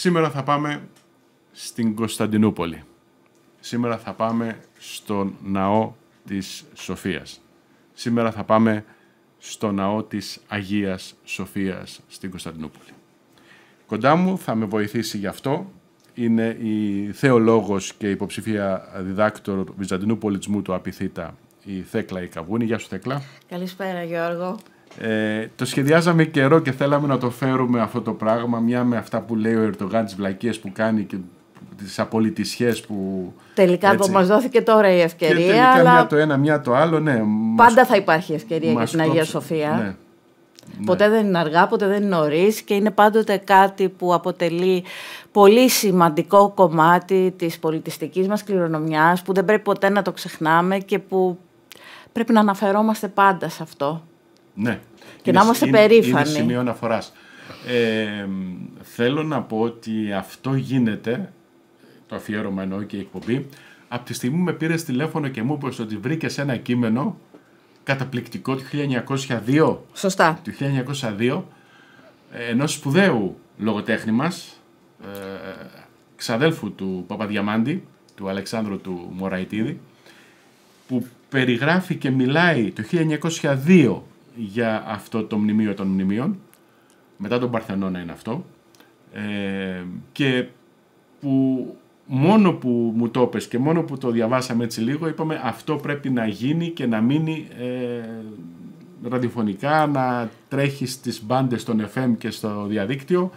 Σήμερα θα πάμε στην Κωνσταντινούπολη. Σήμερα θα πάμε στον ναό της Σοφίας. Σήμερα θα πάμε στο ναό της Αγίας Σοφίας στην Κωνσταντινούπολη. Κοντά μου θα με βοηθήσει γι' αυτό. Είναι η θεολόγος και υποψηφία διδάκτορ Βυζαντινού πολιτισμού του Απιθήτα, η Θέκλα Ικαβούνη. Γεια σου Θέκλα. Καλησπέρα Γιώργο. Ε, το σχεδιάζαμε καιρό και θέλαμε να το φέρουμε αυτό το πράγμα, μια με αυτά που λέει ο Ερτογάν, τις βλακίες που κάνει και τις απολυτισιές που... Τελικά έτσι, μας δόθηκε τώρα η ευκαιρία. Και τελικά αλλά... μια το ένα, μια το άλλο, ναι. Πάντα θα υπάρχει ευκαιρία για την Αγία Σοφία. Ναι. Ποτέ ναι. δεν είναι αργά, ποτέ δεν είναι νωρίς και είναι πάντοτε κάτι που αποτελεί πολύ σημαντικό κομμάτι της πολιτιστικής μας κληρονομιάς που δεν πρέπει ποτέ να το ξεχνάμε και που πρέπει να αναφερόμαστε πάντα σε αυτό. Ναι. Και να είμαστε περήφανοι. Είναι σημείο αναφοράς. Ε, θέλω να πω ότι αυτό γίνεται, το αφιέρωμα εννοώ και η εκπομπή, από τη στιγμή που με πήρες τηλέφωνο και μου είπες ότι βρήκες ένα κείμενο καταπληκτικό του 1902. Σωστά. Του 1902, ενός σπουδαίου λογοτέχνη μας, ε, ξαδέλφου του Παπαδιαμάντη, του Αλεξάνδρου του Μωραϊτίδη, που περιγράφει και μιλάει το 1902 για αυτό το μνημείο των μνημείων. Μετά τον Παρθενώνα είναι αυτό. Ε, και που μόνο που μου το και μόνο που το διαβάσαμε έτσι λίγο είπαμε αυτό πρέπει να γίνει και να μείνει ε, ραδιοφωνικά, να τρέχει στις μπάντες των FM και στο διαδίκτυο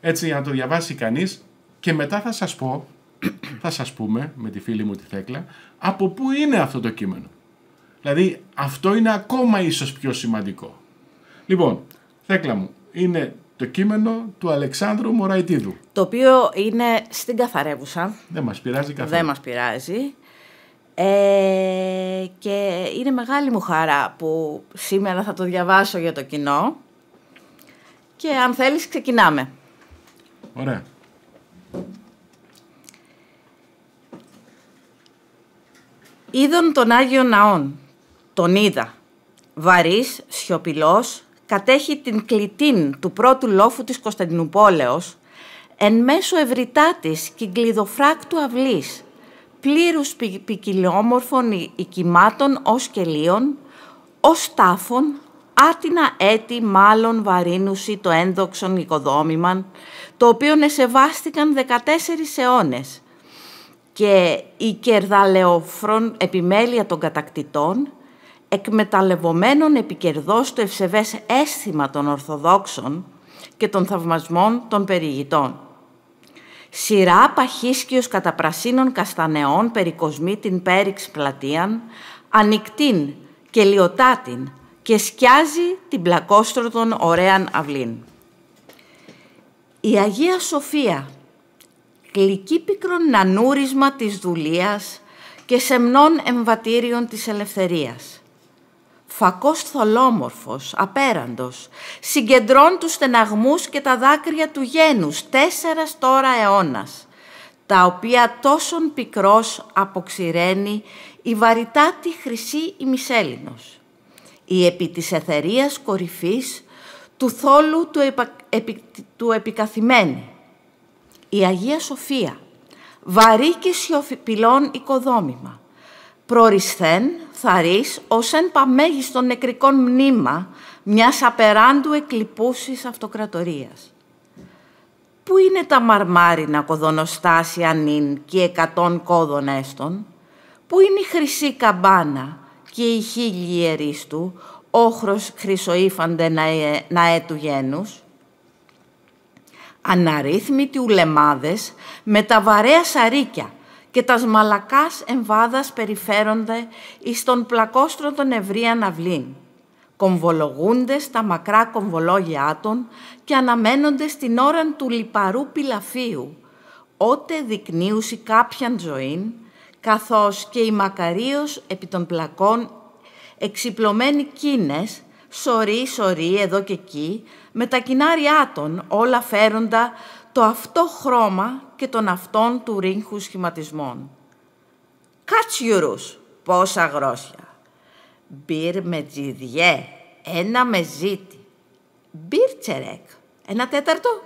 έτσι για να το διαβάσει κανείς και μετά θα σας πω, θα σας πούμε με τη φίλη μου τη Θέκλα από πού είναι αυτό το κείμενο. Δηλαδή αυτό είναι ακόμα ίσως πιο σημαντικό. Λοιπόν, Θέκλα μου, είναι το κείμενο του Αλεξάνδρου Μωραϊτίδου. Το οποίο είναι στην Καθαρέβουσα. Δεν μας πειράζει καθόλου. Δεν μας πειράζει. Ε, και είναι μεγάλη μου χαρά που σήμερα θα το διαβάσω για το κοινό. Και αν θέλεις ξεκινάμε. Ωραία. Είδων των Άγιων Ναών τον είδα. Βαρύς, σιωπηλός, κατέχει την κλιτίν του πρώτου λόφου της Κωνσταντινούπολεως, εν μέσω ευρυτά και κλειδοφράκτου αυλής, πλήρους ποικιλόμορφων οικημάτων ως κελίων, ως τάφων, άτινα έτη μάλλον βαρύνουσι το ένδοξον οικοδόμημαν, το οποίο εσεβάστηκαν 14 αιώνες, και η κερδαλεόφρον επιμέλεια των κατακτητών, εκμεταλλευομένων επικερδός το ευσεβές αίσθημα των Ορθοδόξων και των θαυμασμών των περιηγητών. Σειρά παχίσκιος κατά πρασίνων καστανεών περικοσμή την πέριξ πλατείαν, ανοιχτήν και λιωτάτην και σκιάζει την των ωραίαν αυλήν. Η Αγία Σοφία, γλυκή πικρον νανούρισμα της δουλείας και σεμνών εμβατήριων της ελευθερίας φακός θολόμορφος, απέραντος, συγκεντρών τους στεναγμούς και τα δάκρυα του γένους, τέσσερας τώρα αιώνας, τα οποία τόσον πικρός αποξηραίνει η βαριτάτη χρυσή ημισέλινος. Η επί της εθερίας κορυφής του θόλου του, επα... του επικαθημένη. Η Αγία Σοφία, βαρύ και σιωπηλών οικοδόμημα, προρισθέν θαρείς ως εν παμέγιστον νεκρικόν μνήμα μιας απεράντου εκλυπούσης αυτοκρατορίας. Πού είναι τα μαρμάρινα κοδονοστάσια νυν και εκατόν κόδων έστων, πού είναι η χρυσή καμπάνα και οι χίλιοι ιερείς του, όχρος χρυσοήφαντε να ε, του γένους. Αναρρύθμιτοι ουλεμάδες με τα βαρέα σαρίκια, και τας μαλακάς εμβάδας περιφέρονται εις τον των ευρίαν αυλήν. Κομβολογούνται στα μακρά κομβολόγια των και αναμένονται στην ώρα του λιπαρού πυλαφίου, ότε δεικνύουσι κάποιαν ζωήν, καθώς και η μακαρίος επί των πλακών εξυπλωμένοι κίνες, σωρή σωρή εδώ και εκεί, με τα κοινάριά των όλα φέροντα το αυτό χρώμα και των αυτών του ρίγχου σχηματισμών. Κάτσιουρους, πόσα γρόσια. Μπυρ με τζιδιέ, ένα με ζήτη. Μπυρ τσερέκ, ένα τέταρτο.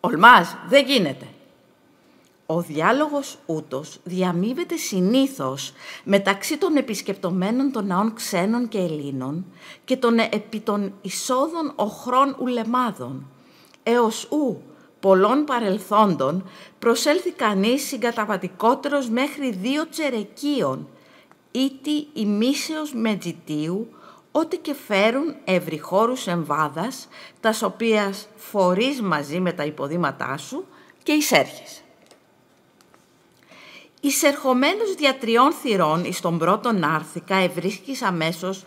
Ολμάς, δεν γίνεται. Ο διάλογος ούτως διαμείβεται συνήθως μεταξύ των επισκεπτομένων των ναών ξένων και Ελλήνων και των επί των εισόδων οχρών ουλεμάδων, έως ου πολλών παρελθόντων προσέλθει κανείς συγκαταβατικότερος μέχρι δύο τσερεκίων, ήτι ημίσεως μετζητίου, ό,τι και φέρουν ευρυχώρους εμβάδας, τας οποίας φορείς μαζί με τα υποδήματά σου και εισέρχεσαι. Η δια τριών θυρών εις τον πρώτον άρθηκα ευρίσκεις αμέσως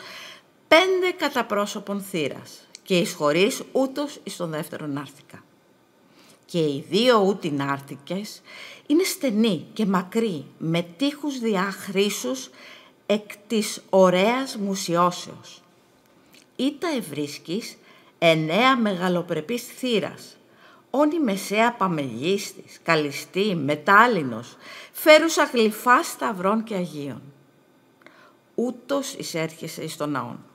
πέντε καταπρόσωπων θύρας θύρας και εισχωρείς ούτως εις τον δεύτερον άρθηκα και οι δύο ουτινάρτικες είναι στενοί και μακρύ με τείχους διαχρήσους εκ της ωραίας μουσιώσεως. Ήτα ευρίσκεις εννέα μεγαλοπρεπής θύρας, όνει μεσαία παμελίστης, καλιστή, μετάλλινος, φέρουσα γλυφά σταυρών και αγίων. Ούτως εισέρχεσαι εις τον ναόν.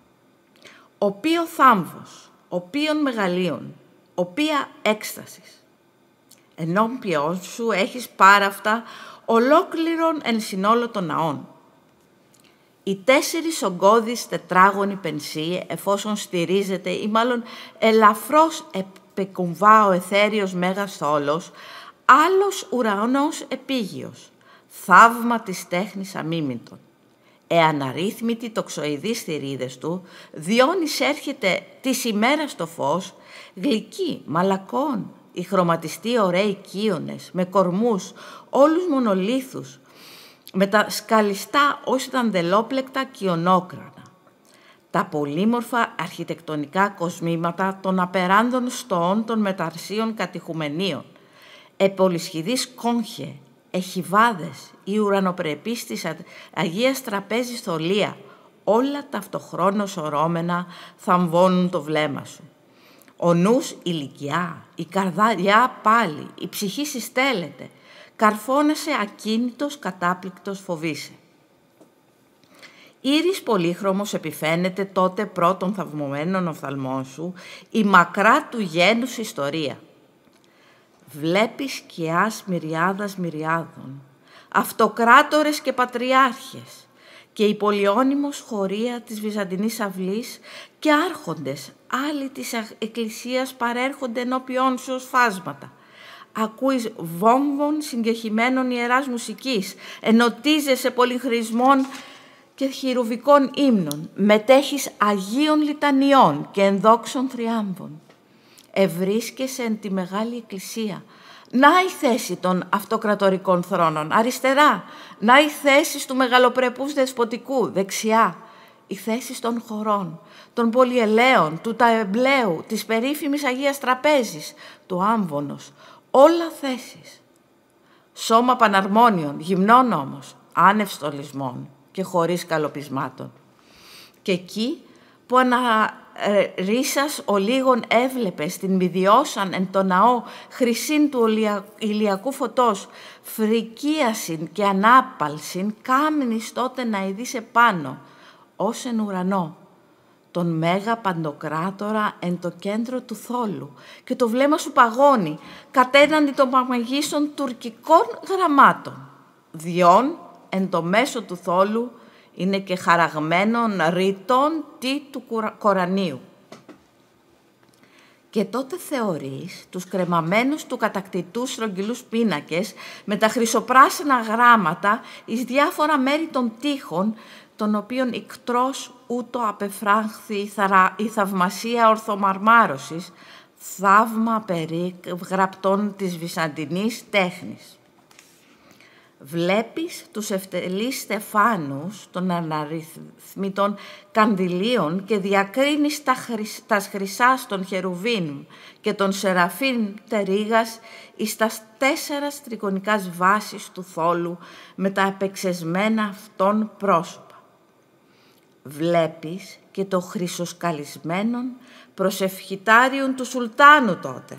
Οποίο θάμβος, οποίον μεγαλείων, οποία έκστασης ενώπιον σου έχεις πάρα αυτά ολόκληρον εν συνόλο των ναών. Οι τέσσερις ογκώδεις τετράγωνοι πενσί, εφόσον στηρίζεται ή μάλλον ελαφρώς επεκουμβά ο εθέριος μέγας θόλος, άλλος ουρανός επίγειος, θαύμα της τέχνης αμίμητον. Εαναρρύθμητη τοξοειδή στηρίδες του, διόν έρχεται της ημέρα το φως, γλυκή, μαλακών, οι χρωματιστοί ωραίοι κύονες, με κορμούς, όλους μονολίθους, με τα σκαλιστά όσοι ήταν δελόπλεκτα κιονόκρανα. Τα πολύμορφα αρχιτεκτονικά κοσμήματα των απεράντων στοών των μεταρσίων κατηχουμενίων, επολυσχηδείς κόγχε, εχιβάδες, η ουρανοπρεπής της Αγίας Τραπέζης Θολία, όλα ταυτοχρόνως ορώμενα θαμβώνουν το βλέμμα σου. Ο νους ηλικιά, η καρδιά πάλι, η ψυχή συστέλλεται. Καρφώνεσαι ακίνητος, κατάπληκτος, φοβήσε. Ήρης πολύχρωμος επιφαίνεται τότε πρώτον θαυμωμένων οφθαλμών σου η μακρά του γένους ιστορία. Βλέπεις σκιάς μυριάδας μυριάδων, αυτοκράτορες και πατριάρχες και η πολυώνυμος χωρία της Βυζαντινής αυλής και άρχοντες άλλοι της Εκκλησίας παρέρχονται ενώπιόν σου ως φάσματα. Ακούεις βόμβων συγκεχημένων ιεράς μουσικής, ενωτίζεσαι πολυχρησμών και χειρουβικών ύμνων, μετέχεις Αγίων Λιτανιών και ενδόξων θριάμβων. Ευρίσκεσαι εν τη Μεγάλη Εκκλησία. Να η θέση των αυτοκρατορικών θρόνων, αριστερά. Να η θέση του μεγαλοπρεπούς δεσποτικού, δεξιά οι θέσεις των χωρών, των πολυελαίων, του ταεμπλέου, της περίφημης Αγίας Τραπέζης, του Άμβονος, όλα θέσεις. Σώμα παναρμόνιων, γυμνών όμως, άνευ στολισμών και χωρίς καλοπισμάτων. Και εκεί που ανα ε, ο ολίγων έβλεπε την μηδιώσαν εν το ναό χρυσήν του ηλιακού φωτός, φρικίασιν και ανάπαλσιν, κάμνης τότε να ειδείς επάνω, ως εν ουρανό, τον Μέγα Παντοκράτορα εν το κέντρο του θόλου και το βλέμμα σου παγώνει κατέναντι των παμαγίσων τουρκικών γραμμάτων. Διόν εν το μέσο του θόλου είναι και χαραγμένων ρητών τι του Κορανίου. Και τότε θεωρείς τους κρεμαμένους του κατακτητού στρογγυλούς πίνακες με τα χρυσοπράσινα γράμματα εις διάφορα μέρη των τείχων τον οποίον ικτρός ούτω απεφράχθη η θαυμασία ορθομαρμάρωσης, θαύμα περί γραπτών της Βυσαντινής τέχνης. Βλέπεις τους ευτελείς στεφάνους των αναρριθμητών κανδυλίων και διακρίνεις τα, χρυσ, χρυσά των χερουβίν και των σεραφίν τερίγας εις τα τέσσερας τρικονικάς βάσεις του θόλου με τα επεξεσμένα αυτών πρόσωπα. Βλέπεις και το χρυσοσκαλισμένον προσευχητάριον του Σουλτάνου τότε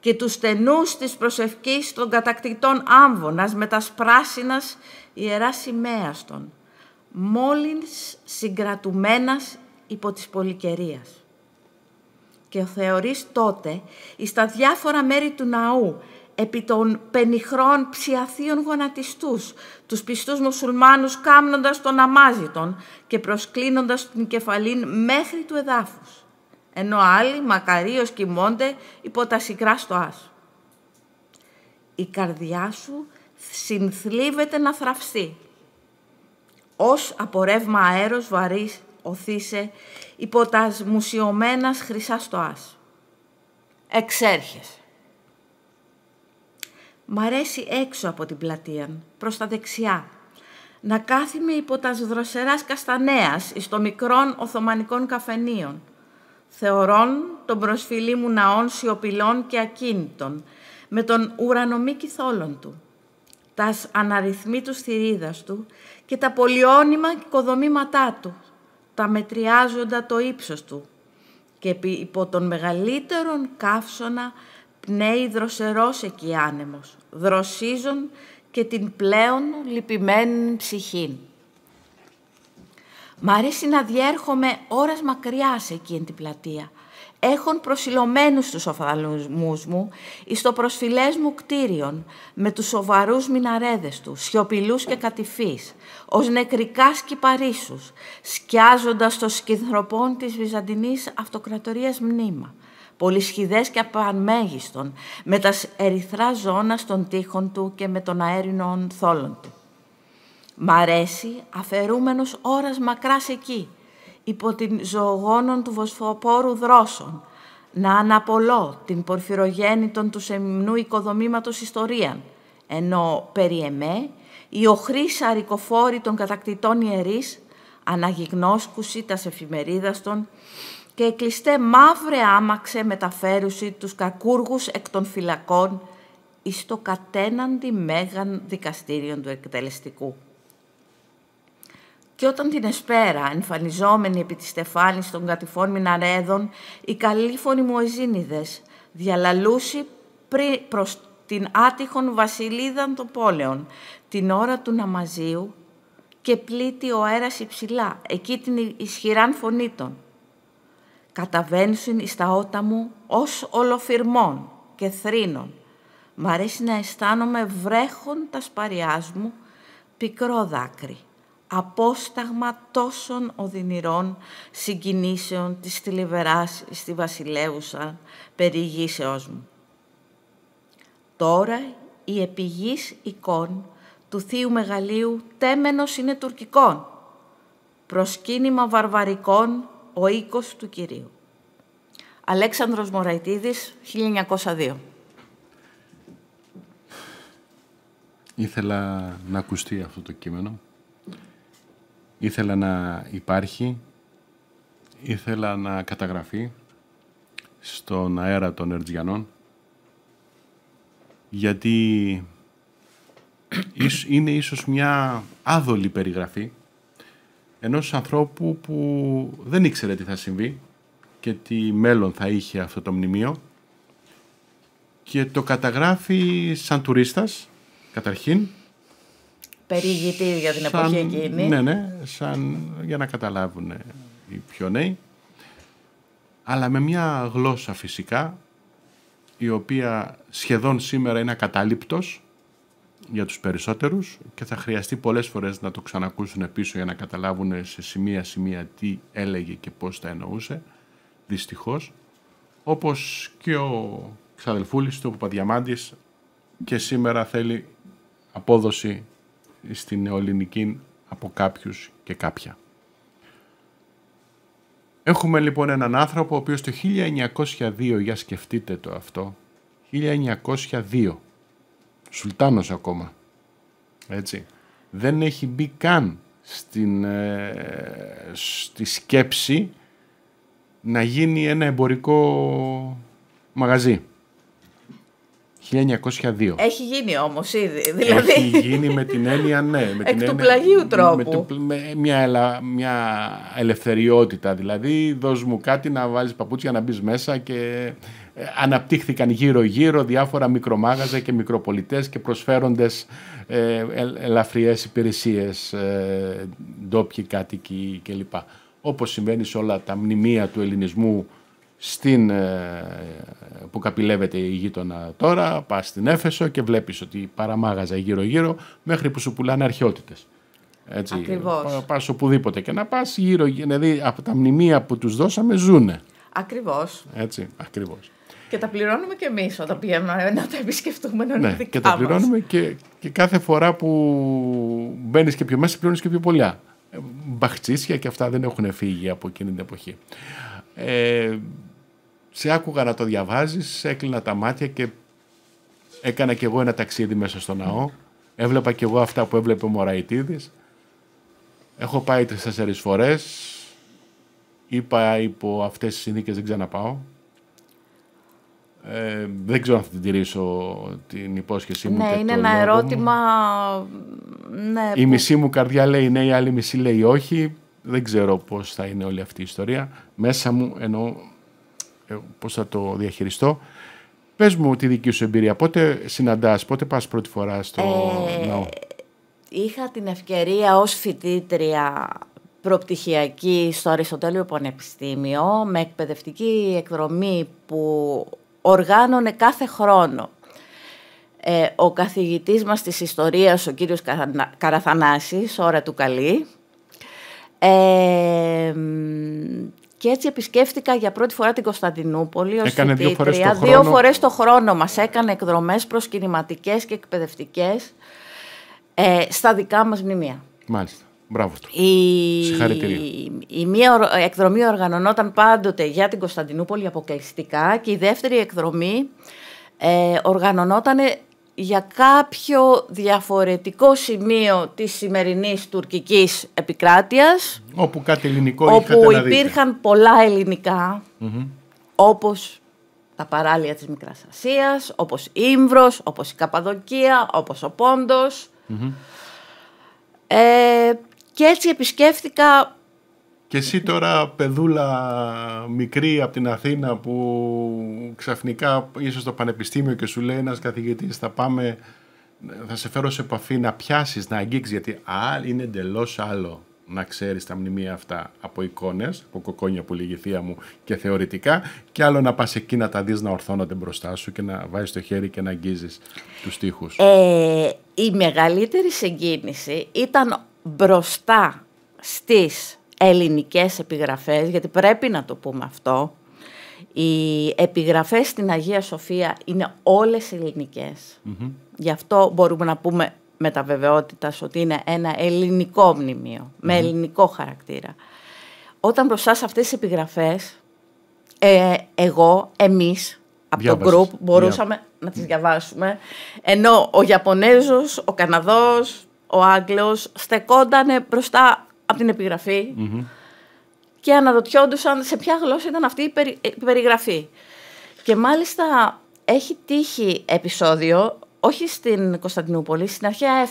και του στενούς της προσευχής των κατακτητών άμβωνας με τα σπράσινας ιερά σημαίας των, μόλις συγκρατουμένας υπό της πολυκαιρίας. Και θεωρείς τότε, εις τα διάφορα μέρη του ναού, επί των πενιχρών ψιαθείων γονατιστούς, τους πιστούς μουσουλμάνους κάμνοντας τον αμάζητον και προσκλίνοντας την κεφαλήν μέχρι του εδάφους, ενώ άλλοι μακαρίως κοιμώνται υπό τα σικρά στο Η καρδιά σου συνθλίβεται να θραυστεί. Ως ρεύμα αέρος βαρύς οθήσε υπό τα μουσιωμένα χρυσά στοάς. Εξέρχεσαι Μ' αρέσει έξω από την πλατεία, προς τα δεξιά. Να κάθιμαι υπό τα δροσεράς καστανέας, εις το μικρόν Οθωμανικών καφενείων. Θεωρών τον προσφυλί μου ναών σιωπηλών και ακίνητων, με τον ουρανομίκη κυθόλων του. Τας αναριθμεί τους θηρίδας του και τα πολυόνυμα οικοδομήματά του, τα μετριάζοντα το ύψος του και υπό τον μεγαλύτερον καύσωνα Πνέει δροσερός εκεί άνεμος, δροσίζων και την πλέον λυπημένη ψυχή. Μ' αρέσει να διέρχομαι ώρας σε εκείνη την πλατεία. Έχουν προσιλωμένους τους οφθαλμούς μου, εις το προσφυλές μου κτίριον, με τους σοβαρούς μιναρέδες τους, σιωπηλούς και κατηφείς, ως νεκρικάς σκυπαρίσους, σκιάζοντας το σκυνθροπών της Βυζαντινής Αυτοκρατορίας μνήμα πολυσχηδές και απανμέγιστον, με τα ερυθρά ζώνα των τείχων του και με τον αέρινων θόλων του. Μ' αρέσει, αφαιρούμενος ώρας μακράς εκεί, υπό την ζωογόνων του βοσφοπόρου δρόσων, να αναπολώ την πορφυρογέννητον του σεμνού οικοδομήματος ιστορίαν, ενώ περί εμέ, οι οχροί σαρικοφόροι των κατακτητών ιερείς, αναγυγνώσκουσι τας εφημερίδας των, και κλειστέ μαύρε άμαξε μεταφέρουσι τους κακούργους εκ των φυλακών εις το κατέναντι μέγαν δικαστήριον του εκτελεστικού. Και όταν την εσπέρα, εμφανιζόμενη επί της στεφάνης των κατηφών μιναρέδων, οι καλήφωνοι εζήνιδες, διαλαλούσι προς την άτυχον βασιλίδαν των πόλεων, την ώρα του ναμαζίου και πλήττει ο αέρας υψηλά, εκεί την ισχυράν φωνήτων. Καταβαίνουν εις τα ότα μου ως ολοφυρμών και θρήνων. Μ' αρέσει να αισθάνομαι βρέχον τα μου, πικρό δάκρυ, απόσταγμα τόσων οδυνηρών συγκινήσεων της θλιβεράς στη βασιλεύουσα περιγήσεώς μου. Τώρα η επιγής εικόν του θείου μεγαλείου τέμενος είναι τουρκικών, προσκύνημα βαρβαρικών ο οίκος του Κυρίου. Αλέξανδρος Μωραϊτίδης, 1902. Ήθελα να ακουστεί αυτό το κείμενο. Ήθελα να υπάρχει. Ήθελα να καταγραφεί στον αέρα των Ερτζιανών. Γιατί είναι ίσως μια άδολη περιγραφή ενός ανθρώπου που δεν ήξερε τι θα συμβεί και τι μέλλον θα είχε αυτό το μνημείο και το καταγράφει σαν τουρίστας καταρχήν Περιηγητή για την εποχή εκείνη Ναι, ναι, σαν, για να καταλάβουν ε, οι πιο νέοι αλλά με μια γλώσσα φυσικά η οποία σχεδόν σήμερα είναι ακατάληπτος για τους περισσότερους και θα χρειαστεί πολλές φορές να το ξανακούσουν πίσω για να καταλάβουν σε σημεία-σημεία τι έλεγε και πώς τα εννοούσε, δυστυχώς. Όπως και ο ξαδελφούλης του, που Παπαδιαμάντης, και σήμερα θέλει απόδοση στην νεοελληνική από κάποιους και κάποια. Έχουμε λοιπόν έναν άνθρωπο ο οποίος το 1902, για σκεφτείτε το αυτό, 1902, Σουλτάνος ακόμα. Έτσι. Δεν έχει μπει καν στην, ε, στη σκέψη να γίνει ένα εμπορικό μαγαζί. 1902. Έχει γίνει όμως ήδη. Δηλαδή. Έχει γίνει με την έννοια, ναι. Με Εκ του πλαγίου τρόπου. Με, μια, ελα, μια ελευθεριότητα. Δηλαδή, δώσ' μου κάτι να βάλεις παπούτσια να μπεις μέσα και ε, αναπτύχθηκαν γύρω-γύρω διάφορα μικρομάγαζα και μικροπολιτές και προσφέροντες ε, ελαφριές υπηρεσίες, ε, ντόπιοι κάτοικοι κλπ. Όπως συμβαίνει σε όλα τα μνημεία του ελληνισμού στην, που καπηλεύεται η γείτονα τώρα, πας στην Έφεσο και βλέπεις ότι παραμάγαζα γύρω-γύρω μέχρι που σου πουλάνε αρχαιότητες. Έτσι, Ακριβώς. Πας οπουδήποτε και να πας γύρω, δηλαδή από τα μνημεία που τους δώσαμε ζούνε. Ακριβώς. Έτσι, ακριβώς. Και τα πληρώνουμε και εμείς όταν πηγαίνουμε να τα επισκεφτούμε. Να ναι, και τα πληρώνουμε και, και κάθε φορά που μπαίνεις και πιο μέσα, πληρώνεις και πιο πολλά. Ε, μπαχτσίσια και αυτά δεν έχουν φύγει από εκείνη την εποχή. Ε, σε άκουγα να το διαβάζεις, έκλεινα τα μάτια και έκανα κι εγώ ένα ταξίδι μέσα στο ναό. Έβλεπα κι εγώ αυτά που έβλεπε ο Μωραϊτίδης. Έχω πάει τρει-τέσσερι φορές. Είπα υπό αυτές τις συνθήκες δεν ξαναπάω. Ε, δεν ξέρω αν θα την τηρήσω την υπόσχεσή μου. Ναι, είναι ένα ερώτημα. Ναι, η μισή μου καρδιά λέει ναι, η άλλη μισή λέει όχι. Δεν ξέρω πώς θα είναι όλη αυτή η ιστορία. Μέσα μου εννοώ ε, πώς θα το διαχειριστώ. Πες μου τη δική σου εμπειρία. Πότε συναντάς, πότε πας πρώτη φορά στο ε, ναό. Είχα την ευκαιρία ως φοιτήτρια προπτυχιακή στο Αριστοτέλειο Πανεπιστήμιο με εκπαιδευτική εκδρομή που οργάνωνε κάθε χρόνο. Ε, ο καθηγητής μας της ιστορίας, ο κύριος Καραθανάσης, ώρα του καλή. Ε, και έτσι επισκέφτηκα για πρώτη φορά την Κωνσταντινούπολη ως έκανε δύο φορές, το χρόνο. δύο Μας έκανε εκδρομές προσκυνηματικές και εκπαιδευτικές ε, στα δικά μας μνημεία. Μάλιστα. Μπράβο Η... μία εκδρομή οργανωνόταν πάντοτε για την Κωνσταντινούπολη αποκλειστικά και η δεύτερη εκδρομή ε, οργανωνόταν για κάποιο διαφορετικό σημείο της σημερινής τουρκικής επικράτειας όπου κάτι ελληνικό όπου υπήρχαν πολλά ελληνικά όπως τα παράλια της Μικράς Ασίας όπως Ήμβρος, όπως η Καπαδοκία όπως ο ποντος και έτσι επισκέφθηκα... Και εσύ τώρα παιδούλα μικρή από την Αθήνα που ξαφνικά είσαι στο πανεπιστήμιο και σου λέει ένας καθηγητής, θα πάμε, θα σε φέρω σε επαφή να πιάσεις, να αγγίξεις γιατί α, είναι εντελώς άλλο να ξέρεις τα μνημεία αυτά από εικόνες, από κοκόνια που λέγει μου και θεωρητικά και άλλο να πας εκεί να τα δεις να ορθώνονται μπροστά σου και να βάζεις το χέρι και να αγγίζεις τους στίχους. Ε, η μεγαλύτερη συγκίνηση ήταν μπροστά στις ελληνικές επιγραφές, γιατί πρέπει να το πούμε αυτό, οι επιγραφές στην Αγία Σοφία είναι όλες Γι' αυτό μπορούμε να πούμε με τα βεβαιότητας ότι είναι ένα ελληνικό με ελληνικό χαρακτήρα. Όταν μπροστά σε αυτές τις επιγραφές, ε, εγώ, εμείς, από το group μπορούσαμε να τις διαβάσουμε, ενώ ο Ιαπωνέζος, ο Καναδός, ο Άγγλος στεκόταν μπροστά από την επιγραφη και αναρωτιόντουσαν σε ποια γλώσσα ήταν αυτή η, περιγραφή. Και μάλιστα έχει τύχει επεισόδιο, όχι στην Κωνσταντινούπολη, στην αρχαία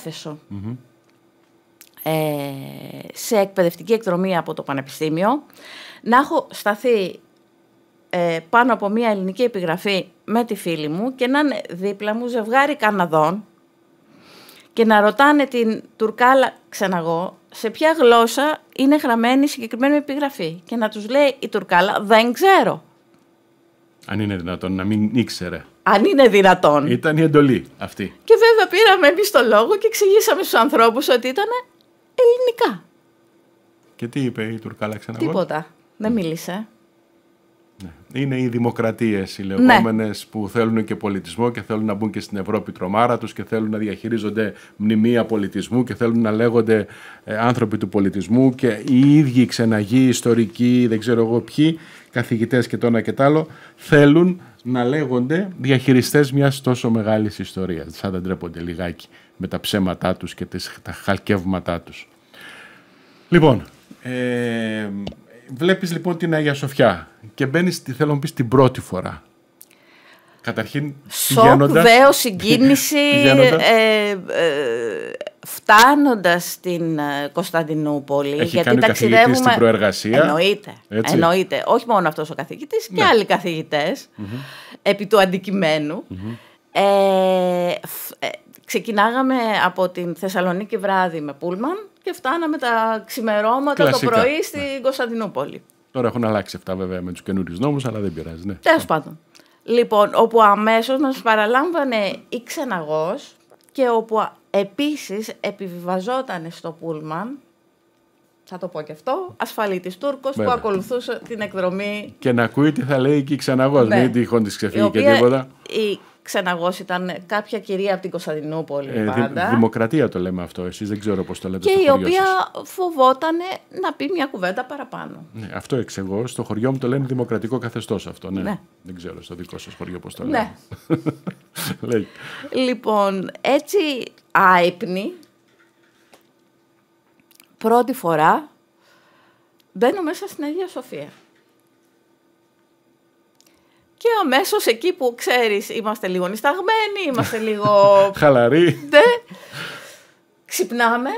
ε, σε εκπαιδευτική εκδρομή από το Πανεπιστήμιο, να έχω σταθεί ε, πάνω από μια ελληνική επιγραφή με τη φίλη μου και να είναι δίπλα μου ζευγάρι Καναδών, και να ρωτάνε την Τουρκάλα, ξαναγώ, σε ποια γλώσσα είναι γραμμένη η συγκεκριμένη επιγραφή. Και να τους λέει η Τουρκάλα, δεν ξέρω. Αν είναι δυνατόν να μην ήξερε. Αν είναι δυνατόν. Ήταν η εντολή αυτή. Και βέβαια πήραμε εμείς το λόγο και εξηγήσαμε στους ανθρώπους ότι ήταν ελληνικά. Και τι είπε η Τουρκάλα ξαναγώ. Τίποτα. Δεν μίλησε είναι οι δημοκρατίες οι ναι. λεγόμενες που θέλουν και πολιτισμό και θέλουν να μπουν και στην Ευρώπη τρομάρα τους και θέλουν να διαχειρίζονται μνημεία πολιτισμού και θέλουν να λέγονται ε, άνθρωποι του πολιτισμού και οι ίδιοι ξεναγοί, ιστορικοί, δεν ξέρω εγώ ποιοι, καθηγητές και το ένα και το άλλο, θέλουν να λέγονται διαχειριστές μιας τόσο μεγάλης ιστορίας, σαν δεν ντρέπονται λιγάκι με τα ψέματά τους και τα χαλκεύματά τους. Λοιπόν, ε, βλέπεις λοιπόν την Αγία Σοφιά και μπαίνεις, θέλω να πεις, την πρώτη φορά. Καταρχήν Σοκ, πηγαίνοντας... Βέω, συγκίνηση, πηγαίνοντας... ε, ε, φτάνοντας στην ε, Κωνσταντινούπολη. Έχει γιατί ταξιδεύουμε... στην προεργασία. Εννοείται, εννοείται. Όχι μόνο αυτός ο καθηγητής και ναι. άλλοι επί του αντικειμένου. Ε, ε ξεκινάγαμε από την Θεσσαλονίκη βράδυ με πούλμαν και φτάναμε τα ξημερώματα το πρωί ναι. στην ναι. Κωνσταντινούπολη. Τώρα έχουν αλλάξει αυτά βέβαια με τους καινούριους νόμους, αλλά δεν πειράζει. Ναι. Τέλος πάντων. Λοιπόν, όπου αμέσως μας παραλάμβανε η ξεναγός και όπου επίση επιβιβαζόταν στο πούλμαν. Θα το πω και αυτό. Ασφαλίτης Τούρκος που ακολουθούσε την εκδρομή. Και να ακούει τι θα λέει και η ξαναγώ Ναι. Μην τυχόν της ξεφύγει και τίποτα. Ξεναγός ήταν κάποια κυρία από την Κωνσταντινούπολη. Ε, πάντα. Δημοκρατία το λέμε αυτό. Εσείς δεν ξέρω πώς το λέτε. Και η οποία φοβόταν να πει μια κουβέντα παραπάνω. Ναι, αυτό εξεγώς. Στο χωριό μου το λένε δημοκρατικό καθεστώς αυτό. Ναι. ναι. Δεν ξέρω στο δικό σας χωριό πώς το λένε. Ναι. λοιπόν, έτσι άϊπνη, πρώτη φορά μπαίνω μέσα στην Αγία Σοφία. Και αμέσως εκεί που ξέρεις, είμαστε λίγο νισταγμένοι, είμαστε λίγο. Χαλαροί. Ναι. Ξυπνάμε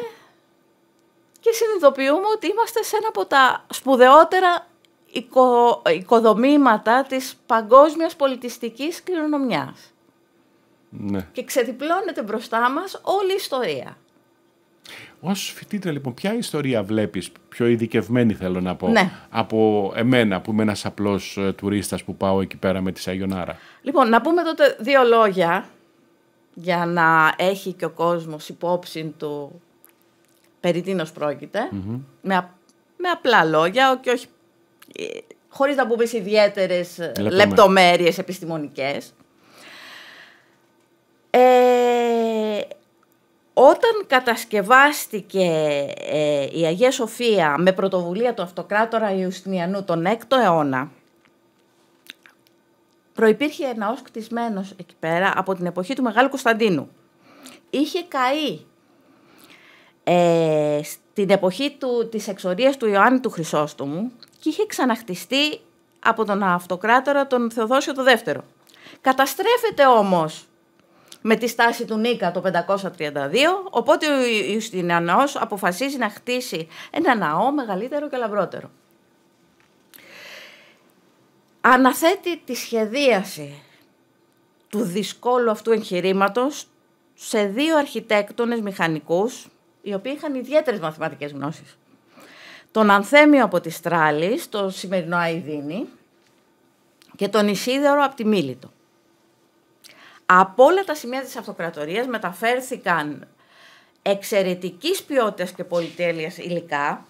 και συνειδητοποιούμε ότι είμαστε σε ένα από τα σπουδαιότερα οικο... οικοδομήματα της παγκόσμιας πολιτιστικής κληρονομιάς. Ναι. Και ξεδιπλώνεται μπροστά μας όλη η ιστορία. Ως φοιτήτρια, λοιπόν, ποια ιστορία βλέπεις, πιο ειδικευμένη θέλω να πω, ναι. από εμένα που είμαι ένας απλός ε, τουρίστας που πάω εκεί πέρα με τη Σαγιονάρα. Λοιπόν, να πούμε τότε δύο λόγια για να έχει και ο κόσμος υπόψη του περί τινο πρόκειται, με, με απλά λόγια και όχι, ε, χωρίς να πούμε ιδιαίτερες λεπτομέρειες επιστημονικές. Ε, όταν κατασκευάστηκε ε, η Αγία Σοφία με πρωτοβουλία του αυτοκράτορα Ιουστινιανού τον 6ο αιώνα, προϋπήρχε ένα ως κτισμένος εκεί πέρα από την εποχή του Μεγάλου Κωνσταντίνου. Είχε καεί ε, στην εποχή του, της εξορίας του Ιωάννη του Χρυσόστομου και είχε ξαναχτιστεί από τον αυτοκράτορα τον Θεοδόσιο II. Καταστρέφεται όμως με τη στάση του Νίκα το 532, οπότε ο Ιουστινιανός αποφασίζει να χτίσει ένα ναό μεγαλύτερο και λαμπρότερο. Αναθέτει τη σχεδίαση του δυσκόλου αυτού εγχειρήματος σε δύο αρχιτέκτονες μηχανικούς, οι οποίοι είχαν ιδιαίτερες μαθηματικές γνώσεις. Τον Ανθέμιο από τη Στράλη, το σημερινό Αιδίνη, και τον Ισίδερο από τη Μίλητο. Από όλα τα σημεία της αυτοκρατορίας μεταφέρθηκαν εξαιρετικής ποιότητας και πολυτέλειας υλικά.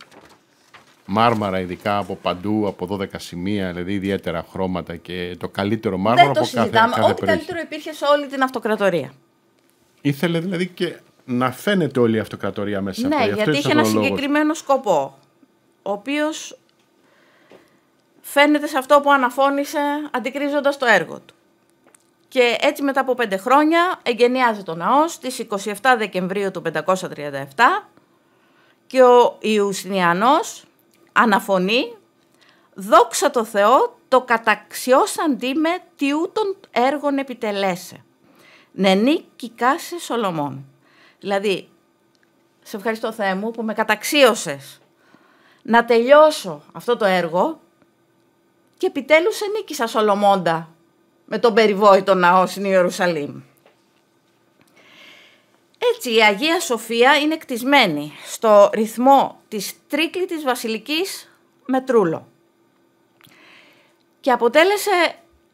Μάρμαρα ειδικά από παντού, από 12 σημεία, δηλαδή ιδιαίτερα χρώματα και το καλύτερο μάρμαρο Δεν το συζητάμε. Ό,τι καλύτερο υπήρχε σε όλη την αυτοκρατορία. Ήθελε δηλαδή και να φαίνεται όλη η αυτοκρατορία μέσα ναι, από Ναι, γιατί είχε ένα συγκεκριμένο σκοπό, ο οποίος φαίνεται σε αυτό που αναφώνησε αντικρίζοντας το έργο του. Και έτσι μετά από πέντε χρόνια εγκαινιάζει ο ναός στις 27 Δεκεμβρίου του 537 και ο Ιουστινιανός αναφωνεί «Δόξα το Θεό, το καταξιώσαντί με ούτων έργων επιτελέσε. Νενή ναι κικάσε Σολομών». Δηλαδή, σε ευχαριστώ Θεέ μου που με καταξίωσες να τελειώσω αυτό το έργο και επιτέλους ενίκησα Σολομώντα με τον περιβόητο ναό στην Ιερουσαλήμ. Έτσι η Αγία Σοφία είναι κτισμένη στο ρυθμό της τρίκλητης βασιλικής μετρούλο και αποτέλεσε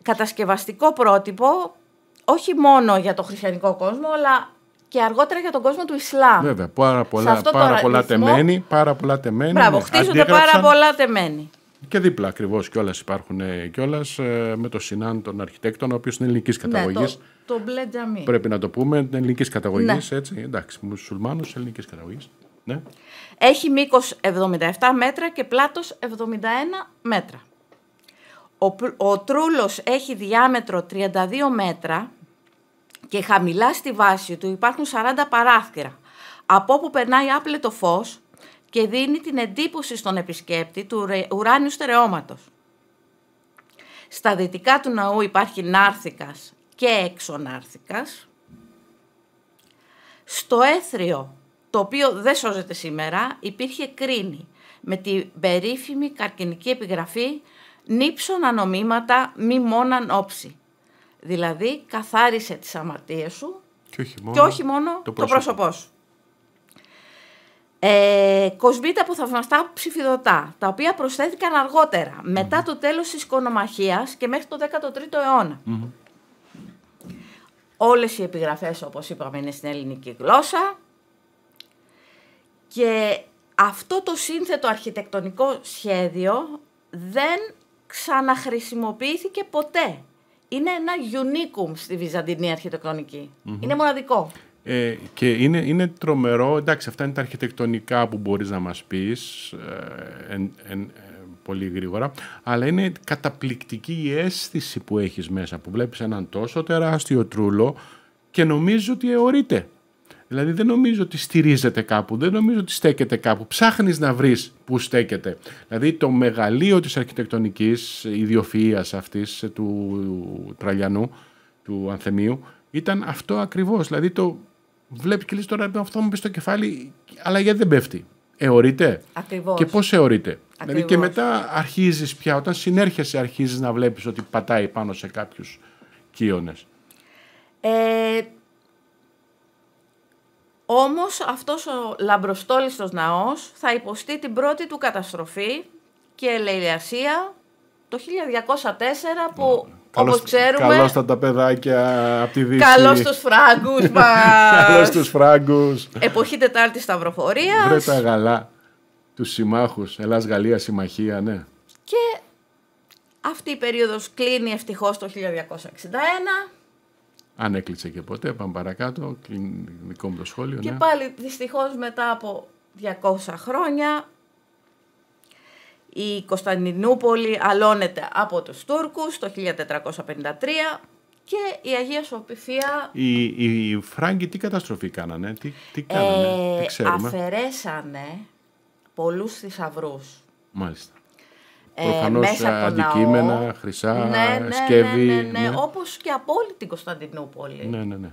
κατασκευαστικό πρότυπο όχι μόνο για το χριστιανικό κόσμο αλλά και αργότερα για τον κόσμο του Ισλάμ. Βέβαια, πάρα πολλά, πάρα πολλά τεμένη, πάρα πολλά τεμένη. Μπράβο, ναι, χτίζονται πάρα πολλά τεμένη. Και δίπλα ακριβώς κιόλας υπάρχουν ε, κιόλας ε, με το Σινάν, τον αρχιτέκτονα, ο οποίος είναι ελληνικής καταγωγή. Ναι, το, το μπλε τζαμί. Πρέπει να το πούμε, ελληνικής καταγωγής. Ναι. Έτσι, εντάξει, μουσουλμάνος ελληνικής καταγωγής. Ναι. Έχει μήκος 77 μέτρα και πλάτος 71 μέτρα. Ο, ο τρούλος έχει διάμετρο 32 μέτρα και χαμηλά στη βάση του υπάρχουν 40 παράθυρα. Από όπου περνάει άπλετο φως, και δίνει την εντύπωση στον επισκέπτη του ουράνιου στερεώματος. Στα δυτικά του ναού υπάρχει νάρθικας και εξωνάρθικας. Στο έθριο, το οποίο δεν σώζεται σήμερα, υπήρχε κρίνη με την περίφημη καρκινική επιγραφή «Νύψον ανομήματα μη μόναν όψη». Δηλαδή, καθάρισε τις αμαρτίες σου και όχι μόνο, το, πρόσωπο. το πρόσωπό σου. Ε, κοσμείται από θαυμαστά ψηφιδωτά, τα οποία προσθέθηκαν μετά το τέλος της οικονομαχίας και μέχρι το 13ο αιώνα. Όλες οι επιγραφές, όπως είπαμε, είναι στην ελληνική γλώσσα και αυτό το σύνθετο αρχιτεκτονικό σχέδιο δεν ξαναχρησιμοποιήθηκε ποτέ. Είναι ένα unicum στη βυζαντινή Είναι μοναδικό. Ε, και είναι, τρομερό, εντάξει αυτά είναι τα αρχιτεκτονικά που μπορείς να μας πεις ε, ε, πολύ γρήγορα, αλλά είναι καταπληκτική η αίσθηση που έχεις μέσα, που βλέπεις έναν τόσο τεράστιο τρούλο και νομίζω ότι αιωρείται. Δηλαδή δεν νομίζω ότι στηρίζεται κάπου, δεν νομίζω ότι στέκεται κάπου. Ψάχνεις να βρεις που στέκεται. Δηλαδή το μεγαλείο της αρχιτεκτονικής ιδιοφυΐας αυτής του Τραλιανού, του Ανθεμίου, ήταν αυτό ακριβώς. Δηλαδή το Βλέπει και λες τώρα αυτό μου πεις στο κεφάλι, αλλά γιατί δεν πέφτει. Εωρείται. Ακριβώς. Και πώς εωρείται. Δηλαδή και μετά αρχίζεις πια, όταν συνέρχεσαι, αρχίζεις να βλέπεις ότι πατάει πάνω σε κάποιους κύονες. Ε, όμως αυτός ο λαμπροστόλιστος ναός θα υποστεί την πρώτη του καταστροφή και ελεηλεασία το 1204 που Όπω ξέρουμε. τα παιδάκια από τη Δύση. Καλώς τους φράγκους μας. καλώς τους φράγκους. Εποχή Τετάρτη Σταυροφορίας. Βρε τα γαλά. Τους συμμάχους. Ελλάδα Γαλλία Συμμαχία, ναι. Και αυτή η περίοδος κλείνει ευτυχώς το 1961. Αν έκλεισε και ποτέ, πάμε παρακάτω, δικό μου το σχόλιο. Και ναι. πάλι δυστυχώς μετά από 200 χρόνια η Κωνσταντινούπολη αλώνεται από τους Τούρκους το 1453 και η Αγία Σοφία... Οι, οι, Φράγκοι τι καταστροφή κάνανε, τι, τι κάνανε, ε, τι ξέρουμε. Αφαιρέσανε πολλούς θησαυρούς. Μάλιστα. Ε, Προφανώς αντικείμενα, ναό, χρυσά, ναι, ναι, ναι σκεύη. Ναι, ναι, ναι, όπως και από όλη την Κωνσταντινούπολη. Ναι, ναι, ναι.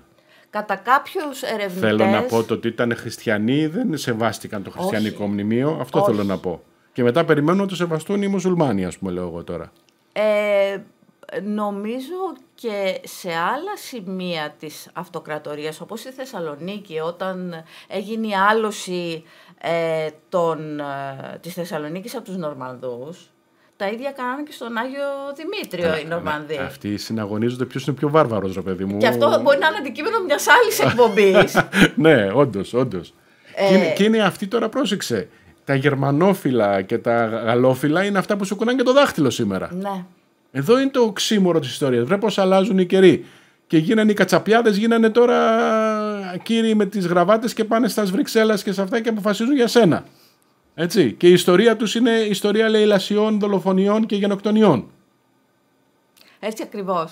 Κατά κάποιους ερευνητές. Θέλω να πω το ότι ήταν χριστιανοί, δεν σεβάστηκαν το χριστιανικό μνημείο. Αυτό θέλω να πω. Και μετά περιμένουν να το σεβαστούν οι μουσουλμάνοι, ας πούμε, λέω εγώ τώρα. Ε, νομίζω και σε άλλα σημεία της αυτοκρατορίας, όπως η Θεσσαλονίκη, όταν έγινε η άλωση ε, των, ε, της Θεσσαλονίκης από τους Νορμανδούς, τα ίδια κάνανε και στον Άγιο Δημήτριο οι ναι, Νορμανδοί. αυτοί συναγωνίζονται ποιος είναι πιο βάρβαρος, ρε παιδί μου. Και αυτό μπορεί να είναι αντικείμενο μιας άλλης εκπομπής. ναι, όντως, όντως. Ε, και, και είναι αυτή τώρα, πρόσεξε τα γερμανόφυλλα και τα γαλλόφυλλα είναι αυτά που σου κουνάνε και το δάχτυλο σήμερα. Ναι. Εδώ είναι το οξύμορο της ιστορίας. Βλέπω πώς αλλάζουν οι καιροί. Και γίνανε οι κατσαπιάδες, γίνανε τώρα κύριοι με τις γραβάτες και πάνε στα Βρυξέλλα και σε αυτά και αποφασίζουν για σένα. Έτσι. Και η ιστορία τους είναι ιστορία λαϊλασιών, δολοφονιών και γενοκτονιών. Έτσι ακριβώς.